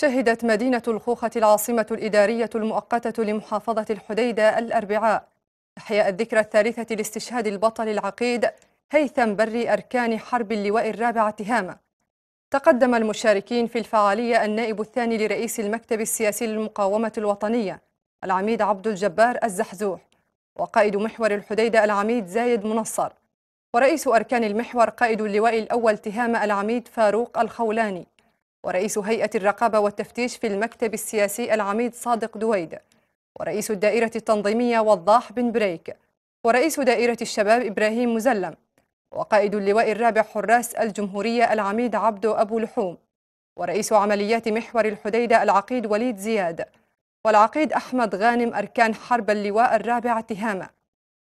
شهدت مدينة الخوخة العاصمة الإدارية المؤقتة لمحافظة الحديدة الأربعاء إحياء الذكرى الثالثة لاستشهاد البطل العقيد هيثم بري أركان حرب اللواء الرابعة هامة تقدم المشاركين في الفعالية النائب الثاني لرئيس المكتب السياسي للمقاومة الوطنية العميد عبد الجبار الزحزوح وقائد محور الحديدة العميد زايد منصر ورئيس أركان المحور قائد اللواء الأول تهامة العميد فاروق الخولاني ورئيس هيئة الرقابة والتفتيش في المكتب السياسي العميد صادق دويد ورئيس الدائرة التنظيمية وضاح بن بريك ورئيس دائرة الشباب إبراهيم مزلم وقائد اللواء الرابع حراس الجمهورية العميد عبد أبو لحوم ورئيس عمليات محور الحديدة العقيد وليد زياد والعقيد أحمد غانم أركان حرب اللواء الرابع تهامة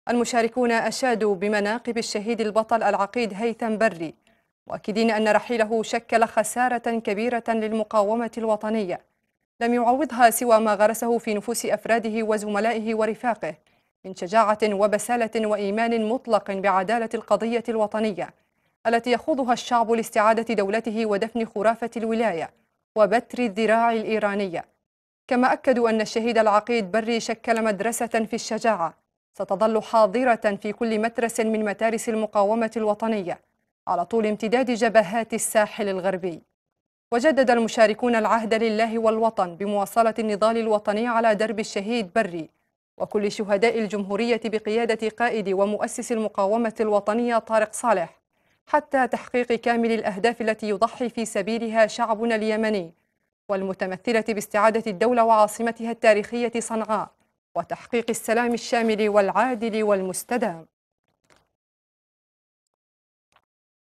المشاركون أشادوا بمناقب الشهيد البطل العقيد هيثم بري مؤكدين أن رحيله شكل خسارة كبيرة للمقاومة الوطنية لم يعوضها سوى ما غرسه في نفوس أفراده وزملائه ورفاقه من شجاعة وبسالة وإيمان مطلق بعدالة القضية الوطنية التي يخوضها الشعب لاستعادة دولته ودفن خرافة الولاية وبتر الذراع الإيرانية كما أكدوا أن الشهيد العقيد بري شكل مدرسة في الشجاعة ستظل حاضرة في كل مترس من متارس المقاومة الوطنية على طول امتداد جبهات الساحل الغربي وجدد المشاركون العهد لله والوطن بمواصلة النضال الوطني على درب الشهيد بري وكل شهداء الجمهورية بقيادة قائد ومؤسس المقاومة الوطنية طارق صالح حتى تحقيق كامل الأهداف التي يضحي في سبيلها شعبنا اليمني والمتمثلة باستعادة الدولة وعاصمتها التاريخية صنعاء وتحقيق السلام الشامل والعادل والمستدام